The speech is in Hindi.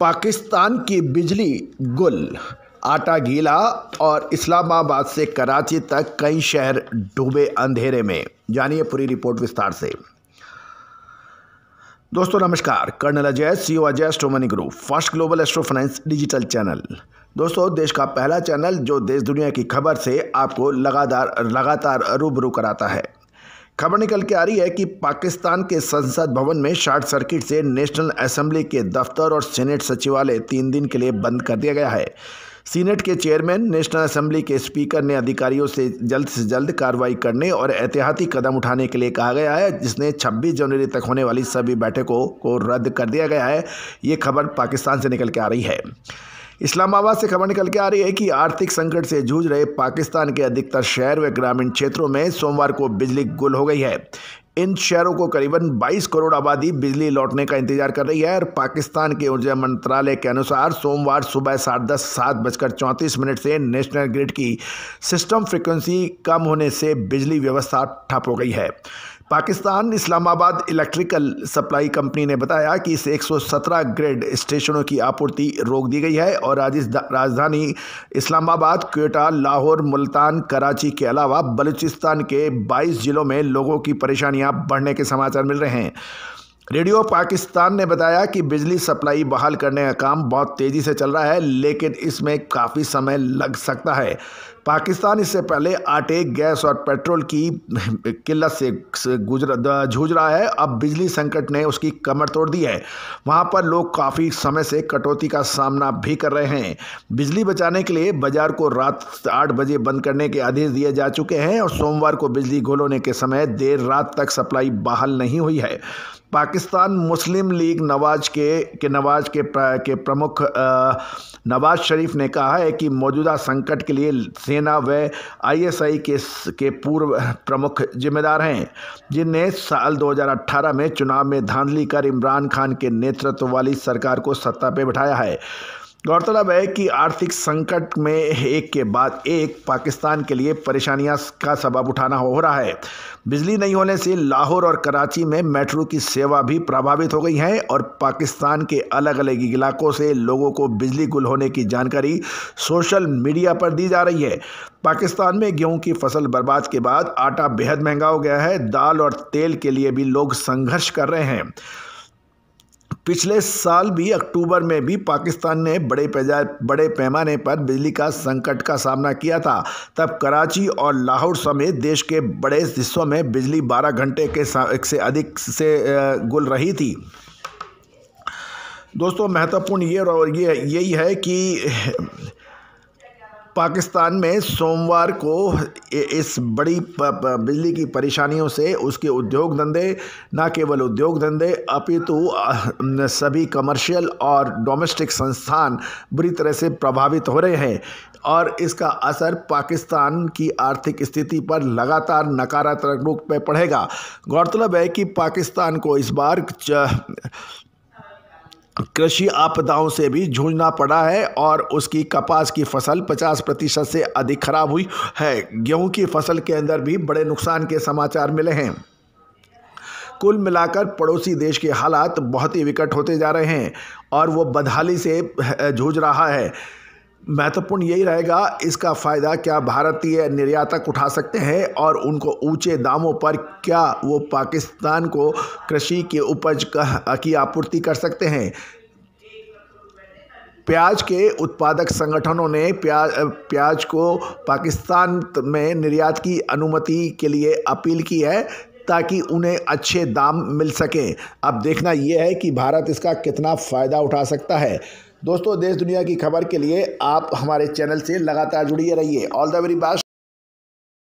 पाकिस्तान की बिजली गुल आटा गीला और इस्लामाबाद से कराची तक कई शहर डूबे अंधेरे में जानिए पूरी रिपोर्ट विस्तार से दोस्तों नमस्कार colonel Ajay CO e Ajay स्टोमनी group first global astro finance digital channel दोस्तों देश का पहला चैनल जो देश दुनिया की खबर से आपको लगातार लगातार रूबरू कराता है खबर निकल के आ रही है कि पाकिस्तान के संसद भवन में शॉर्ट सर्किट से नेशनल असेंबली के दफ्तर और सीनेट सचिवालय तीन दिन के लिए बंद कर दिया गया है सीनेट के चेयरमैन नेशनल असेंबली के स्पीकर ने अधिकारियों से जल्द से जल्द कार्रवाई करने और एहतियाती कदम उठाने के लिए कहा गया है जिसने 26 जनवरी तक होने वाली सभी बैठकों को रद्द कर दिया गया है ये खबर पाकिस्तान से निकल के आ रही है इस्लामाबाद से खबर निकल के आ रही है कि आर्थिक संकट से जूझ रहे पाकिस्तान के अधिकतर शहर व ग्रामीण क्षेत्रों में सोमवार को बिजली गुल हो गई है इन शहरों को करीबन 22 करोड़ आबादी बिजली लौटने का इंतजार कर रही है और पाकिस्तान के ऊर्जा मंत्रालय के अनुसार सोमवार सुबह साढ़े दस सात बजकर चौंतीस मिनट से नेशनल ग्रिड की सिस्टम फ्रिक्वेंसी कम होने से बिजली व्यवस्था ठप हो गई है Pakistan Islamabad electrical supply company ने बताया कि इस 117 ग्रेड स्टेशनों की आपूर्ति रोक दी गई है और राजधानी इस्लामाबाद कोटा लाहौर मुल्तान कराची के अलावा बलूचिस्तान के 22 जिलों में लोगों की परेशानियां बढ़ने के समाचार मिल रहे हैं रेडियो पाकिस्तान ने बताया कि बिजली सप्लाई बहाल करने का काम बहुत तेज़ी से चल रहा है लेकिन इसमें काफ़ी समय लग सकता है पाकिस्तान इससे पहले आटे गैस और पेट्रोल की किल्लत से गुजर जूझ रहा है अब बिजली संकट ने उसकी कमर तोड़ दी है वहाँ पर लोग काफ़ी समय से कटौती का सामना भी कर रहे हैं बिजली बचाने के लिए बाजार को रात आठ बजे बंद करने के आदेश दिए जा चुके हैं और सोमवार को बिजली होने के समय देर रात तक सप्लाई बहाल नहीं हुई है पाकिस्तान मुस्लिम लीग नवाज के के नवाज के, के प्रमुख नवाज शरीफ ने कहा है कि मौजूदा संकट के लिए सेना सेना व आईएसआई के के पूर्व प्रमुख जिम्मेदार हैं जिनने साल 2018 में चुनाव में धांधली कर इमरान खान के नेतृत्व वाली सरकार को सत्ता पर बैठाया है गौरतलब है कि आर्थिक संकट में एक के बाद एक पाकिस्तान के लिए परेशानियां का सबब उठाना हो रहा है बिजली नहीं होने से लाहौर और कराची में मेट्रो की सेवा भी प्रभावित हो गई है और पाकिस्तान के अलग अलग इलाकों से लोगों को बिजली गुल होने की जानकारी सोशल मीडिया पर दी जा रही है पाकिस्तान में गेहूं की फसल बर्बाद के बाद आटा बेहद महंगा हो गया है दाल और तेल के लिए भी लोग संघर्ष कर रहे हैं पिछले साल भी अक्टूबर में भी पाकिस्तान ने बड़े पैजा बड़े पैमाने पर बिजली का संकट का सामना किया था तब कराची और लाहौर समेत देश के बड़े हिस्सों में बिजली 12 घंटे के से अधिक से गुल रही थी दोस्तों महत्वपूर्ण ये ये यही है कि पाकिस्तान में सोमवार को इस बड़ी बिजली की परेशानियों से उसके उद्योग धंधे न केवल उद्योग धंधे अपितु सभी कमर्शियल और डोमेस्टिक संस्थान बुरी तरह से प्रभावित हो रहे हैं और इसका असर पाकिस्तान की आर्थिक स्थिति पर लगातार नकारात्मक रूप में पड़ेगा गौरतलब है कि पाकिस्तान को इस बार कृषि आपदाओं से भी जूझना पड़ा है और उसकी कपास की फसल 50 प्रतिशत से अधिक खराब हुई है गेहूं की फसल के अंदर भी बड़े नुकसान के समाचार मिले हैं कुल मिलाकर पड़ोसी देश के हालात बहुत ही विकट होते जा रहे हैं और वो बदहाली से जूझ रहा है महत्वपूर्ण यही रहेगा इसका फ़ायदा क्या भारतीय निर्यातक उठा सकते हैं और उनको ऊंचे दामों पर क्या वो पाकिस्तान को कृषि के उपज की आपूर्ति कर सकते हैं प्याज के उत्पादक संगठनों ने प्याज प्याज को पाकिस्तान में निर्यात की अनुमति के लिए अपील की है ताकि उन्हें अच्छे दाम मिल सकें अब देखना यह है कि भारत इसका कितना फ़ायदा उठा सकता है दोस्तों देश दुनिया की खबर के लिए आप हमारे चैनल से लगातार जुड़िए रहिए ऑल द वेरी बेस्ट